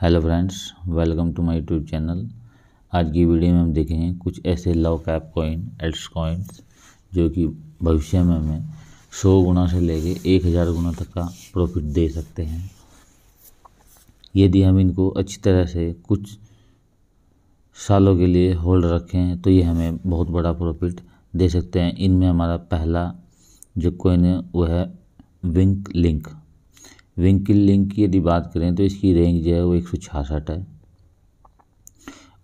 hello friends welcome to my YouTube channel आज की video में हम देखेंगे कुछ ऐसे love cap coin ads coins जो कि भविष्य में हमें सौ गुना से लेके एक हज़ार गुना तक का प्रॉफिट दे सकते हैं यदि हम इनको अच्छी तरह से कुछ सालों के लिए होल्ड रखें तो ये हमें बहुत बड़ा प्रॉफिट दे सकते हैं इनमें हमारा पहला जो कॉइन है वो है विंक लिंक विंकिल लिंक की यदि बात करें तो इसकी रेंज जो है वो एक सौ छियासठ है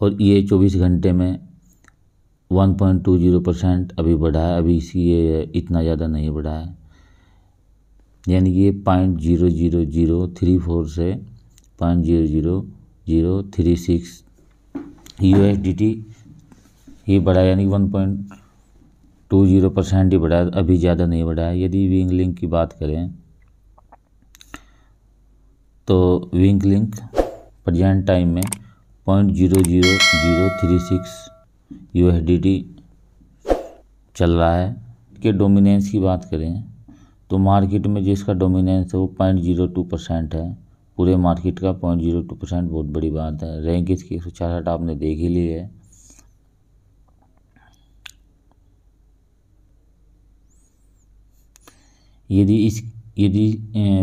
और ये चौबीस घंटे में one point two zero percent अभी बढ़ा है अभी इसी ये इतना ज़्यादा नहीं बढ़ा है यानी कि ये point zero zero zero three four से point zero zero zero three six U S D T ये बढ़ा यानी कि one point two zero percent ही बढ़ा अभी ज़्यादा नहीं बढ़ा है यदि विंग लिंक की बात करें तो विंक लिंक प्रजेंट टाइम में point zero zero zero three six U चल रहा है के डोमिनेंस की बात करें तो मार्केट में जिसका डोमिनेंस है वो पॉइंट जीरो टू परसेंट है पूरे मार्केट का पॉइंट जीरो टू परसेंट बहुत बड़ी बात है रैंक इसकी एक सौ छियासठ आपने देख ही ली है यदि इस यदि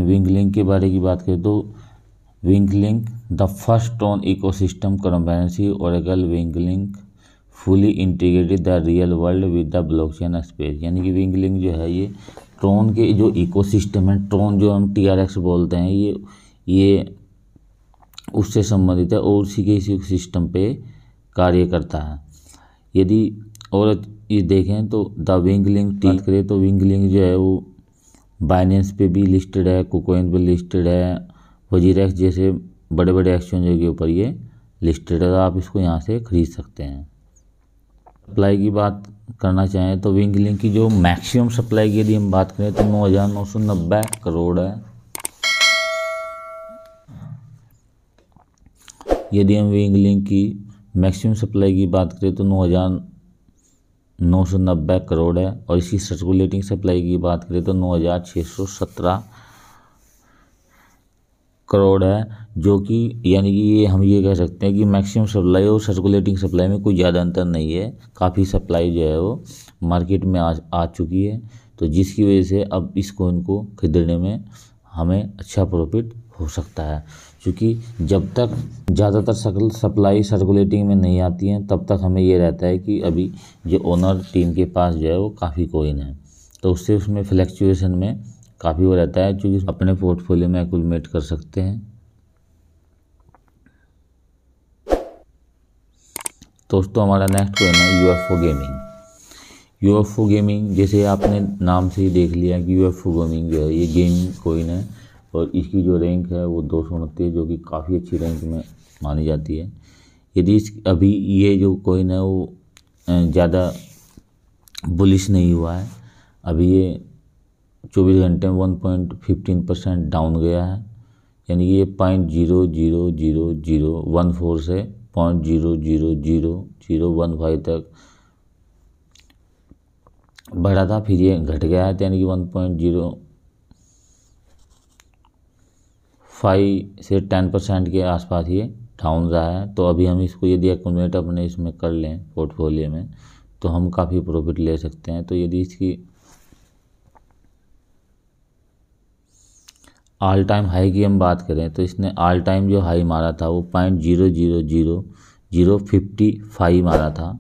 विंगलिंग के बारे की बात करें तो link the first on ecosystem comprehensively Wing link fully integrated the real world with the blockchain space यानी कि विंगलिंग जो है ये ट्रोन के जो इकोसिस्टम है ट्रोन जो हम टी आर एक्स बोलते हैं ये ये उससे संबंधित है और उसी के इसी सिस्टम पे कार्य करता है यदि और ये देखें तो द विंगलिंग टी करें तो विंगलिंग जो है वो बाइनेंस पे भी लिस्टेड है कोकोइन पे लिस्टेड है वजीरेक्स जैसे बड़े बड़े एक्सचेंजों के ऊपर ये लिस्टेड है तो आप इसको यहाँ से ख़रीद सकते हैं सप्लाई की बात करना चाहें तो विंग लिंक की जो मैक्सिमम सप्लाई की यदि हम बात करें तो नौ हज़ार नौ सौ नब्बे करोड़ है यदि हम विंग लिंक की मैक्सिमम सप्लाई की बात करें तो नौ हज़ार नौ सौ नब्बे करोड़ है और इसकी सर्कुलेटिंग सप्लाई की बात करें तो नौ हज़ार छः सौ सत्रह करोड़ है जो कि यानी कि ये हम ये कह सकते हैं कि मैक्सिमम सप्लाई और सर्कुलेटिंग सप्लाई में कोई ज़्यादा अंतर नहीं है काफ़ी सप्लाई जो है वो मार्केट में आ आ चुकी है तो जिसकी वजह से अब इस कोइन को खरीदने में हमें अच्छा प्रॉफिट हो सकता है क्योंकि जब तक ज़्यादातर सकल सप्लाई सर्कुलेटिंग में नहीं आती हैं तब तक हमें ये रहता है कि अभी जो ओनर टीम के पास जो है वो काफ़ी कोइन है तो उससे उसमें फ्लैक्चुएसन में काफ़ी वो रहता है क्योंकि अपने पोर्टफोलियो में एकुलमेट कर सकते हैं दोस्तों हमारा नेक्स्ट कोइन है ओ गेमिंग ओ गेमिंग जैसे आपने नाम से ही देख लिया कि ओ गेमिंग जो है ये गेमिंग कोइन है और इसकी जो रैंक है वो दो सौ उनतीस जो कि काफ़ी अच्छी रैंक में मानी जाती है यदि इस अभी ये जो कोइन है वो ज़्यादा बुलिश नहीं हुआ है अभी ये चौबीस घंटे में one point fifteen percent down गया है यानी ये point zero zero zero zero one four से point zero zero zero zero one five तक बढ़ा था फिर ये घट गया है तो यानी कि वन पॉइंट जीरो फाइव से टेन परसेंट के आसपास ये डाउन रहा है तो अभी हम इसको यदि एकोमेट अपने इसमें कर लें पोर्टफोलियो में तो हम काफ़ी प्रॉफिट ले सकते हैं तो यदि इसकी ऑल टाइम हाई की हम बात करें तो इसने ऑल टाइम जो हाई मारा था वो point zero zero zero zero fifty five मारा था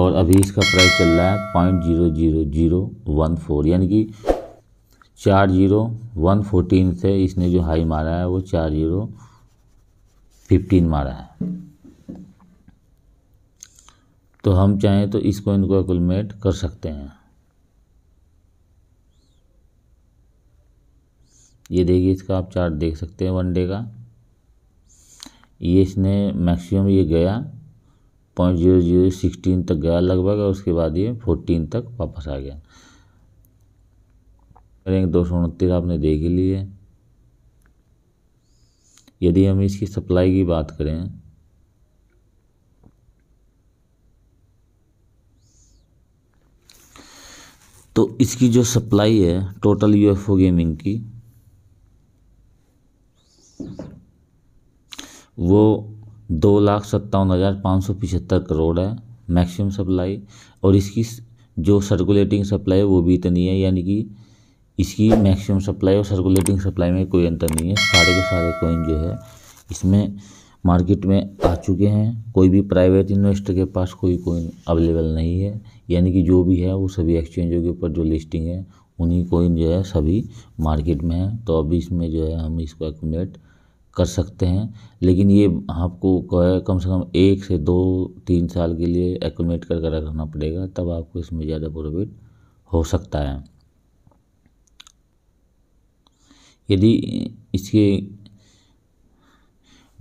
और अभी इसका प्राइस चल रहा है point zero zero zero one four यानी कि चार जीरो वन फोर्टीन से इसने जो हाई मारा है वो चार जीरो फिफ्टीन मारा है तो हम चाहें तो इसको इनको एकुलमेट कर सकते हैं ये देखिए इसका आप चार्ट देख सकते हैं वन डे का ये इसने मैक्सिमम ये गया पॉइंट जीरो जीरो सिक्सटीन तक गया लगभग और उसके बाद ये फोर्टीन तक वापस आ गया रैंक दो सौ उनतीस आपने देख ही ली है यदि हम इसकी सप्लाई की बात करें तो इसकी जो सप्लाई है टोटल यूएफओ गेमिंग की वो दो लाख सत्तावन हज़ार पाँच सौ पिछहत्तर करोड़ है मैक्सिमम सप्लाई और इसकी जो सर्कुलेटिंग सप्लाई है वो भी इतनी है यानी कि इसकी मैक्सिमम सप्लाई और सर्कुलेटिंग सप्लाई में कोई अंतर नहीं है सारे के सारे कोइन जो है इसमें मार्केट में आ चुके हैं कोई भी प्राइवेट इन्वेस्टर के पास कोई कोइन अवेलेबल नहीं है यानी कि जो भी है वो सभी एक्सचेंजों के ऊपर जो लिस्टिंग है उन्हीं कोइन जो है सभी मार्केट में है तो अभी इसमें जो है हम इसको एकुमलेट कर सकते हैं लेकिन ये आपको कम से कम एक से दो तीन साल के लिए एकुमलेट कर रखना पड़ेगा तब आपको इसमें ज़्यादा प्रॉफिट हो सकता है यदि इसके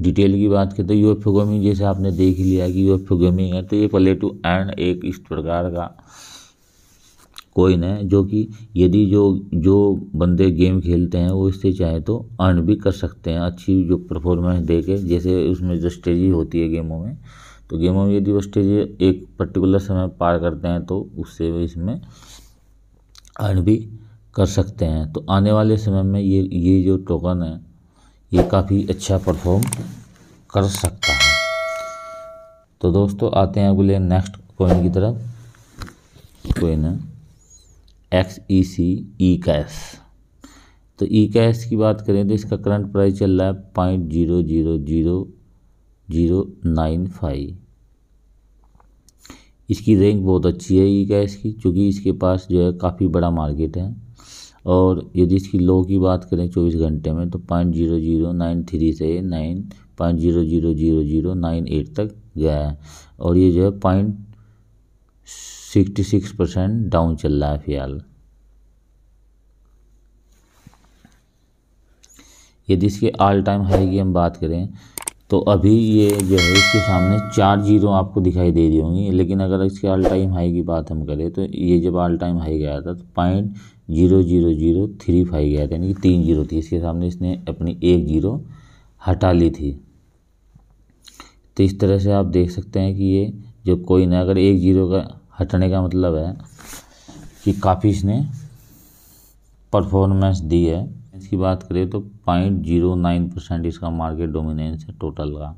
डिटेल की बात करें तो यूएफोगेमी जैसे आपने देख लिया कि यूएफोगेमी है तो ये टू एंड एक इस प्रकार का कोइन है जो कि यदि जो जो बंदे गेम खेलते हैं वो इससे चाहे तो अर्न भी कर सकते हैं अच्छी जो परफॉर्मेंस दे के जैसे उसमें जो स्टेजी होती है गेमों में तो गेमों में यदि वो स्टेज एक पर्टिकुलर समय पार करते हैं तो उससे इसमें अर्न भी कर सकते हैं तो आने वाले समय में ये ये जो टोकन है ये काफ़ी अच्छा परफॉर्म कर सकता है तो दोस्तों आते हैं अगले नेक्स्ट कोइन की तरफ कोइन है एक्स ई सी ई कैश तो ई e कैश की बात करें तो इसका करंट प्राइस चल रहा है point zero zero zero zero nine five इसकी रैंक बहुत अच्छी है ई e कैश की क्योंकि इसके पास जो है काफ़ी बड़ा मार्केट है और यदि इसकी लो की बात करें चौबीस घंटे में तो point zero zero nine three से nine point zero zero zero zero nine eight तक गया है और ये जो है point sixty six percent down चल रहा है फिलहाल यदि इसके ऑल टाइम हाई की हम बात करें तो अभी ये जो है इसके सामने चार जीरो आपको दिखाई दे रही होंगी लेकिन अगर इसके ऑल टाइम हाई की बात हम करें तो ये जब ऑल टाइम हाई गया था तो point zero zero zero three five गया था यानी कि तीन जीरो थी इसके सामने इसने अपनी एक जीरो हटा ली थी तो इस तरह से आप देख सकते हैं कि ये जो कोई ना अगर एक जीरो का हटने का मतलब है कि काफ़ी इसने परफॉर्मेंस दी है इसकी बात करें तो पॉइंट जीरो नाइन परसेंट इसका मार्केट डोमिनेंस है टोटल का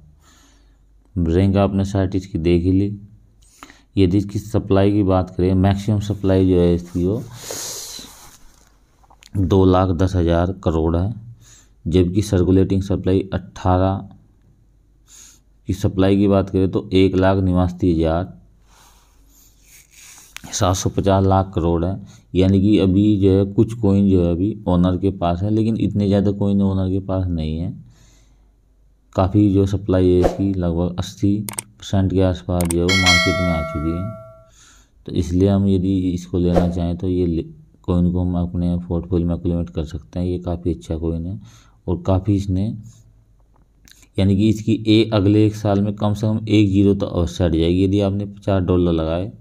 ब्रेंक आपने साइट इसकी देख ही ली यदि इसकी सप्लाई की बात करें मैक्सिमम सप्लाई जो है इसकी वो दो लाख दस हज़ार करोड़ है जबकि सर्कुलेटिंग सप्लाई अट्ठारह की सप्लाई की बात करें तो एक लाख निवासी हज़ार सात सौ पचास लाख करोड़ है यानी कि अभी जो है कुछ कोइन जो है अभी ओनर के पास है लेकिन इतने ज़्यादा कोइन ओनर के पास नहीं है काफ़ी जो सप्लाई है इसकी लगभग अस्सी परसेंट के आसपास जो है वो मार्केट में आ चुकी है तो इसलिए हम यदि इसको लेना चाहें तो ये कॉइन को हम अपने पोर्टफोलियो में एक्लोमेट कर सकते हैं ये काफ़ी अच्छा कॉइन है और काफ़ी इसने यानी कि इसकी एक अगले एक साल में कम से कम एक जीरो तो अवश्य हट जाएगी यदि आपने पचास डॉलर लगाए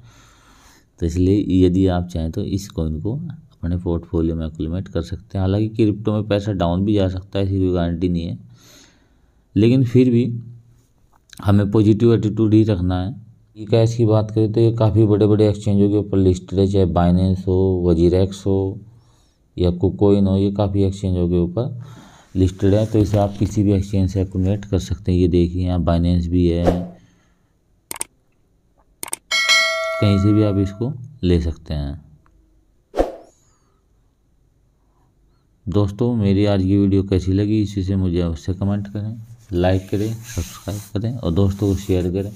तो इसलिए यदि आप चाहें तो इस कॉइन को अपने पोर्टफोलियो में एक्लोमेट कर सकते हैं हालांकि क्रिप्टो में पैसा डाउन भी जा सकता है इसकी कोई गारंटी नहीं है लेकिन फिर भी हमें पॉजिटिव एटीट्यूड ही रखना है ई कैश की बात करें तो ये काफ़ी बड़े बड़े एक्सचेंजों के ऊपर लिस्टेड है चाहे बाइनेंस हो वजीरेक्स हो या कोकोइन हो ये काफ़ी एक्सचेंजों के ऊपर लिस्टेड है तो इसे आप किसी भी एक्सचेंज से एकोमेट कर सकते हैं ये देखिए यहाँ बाइनेंस भी है कहीं से भी आप इसको ले सकते हैं दोस्तों मेरी आज की वीडियो कैसी लगी इसी से मुझे अवश्य कमेंट करें लाइक करें सब्सक्राइब करें और दोस्तों को शेयर करें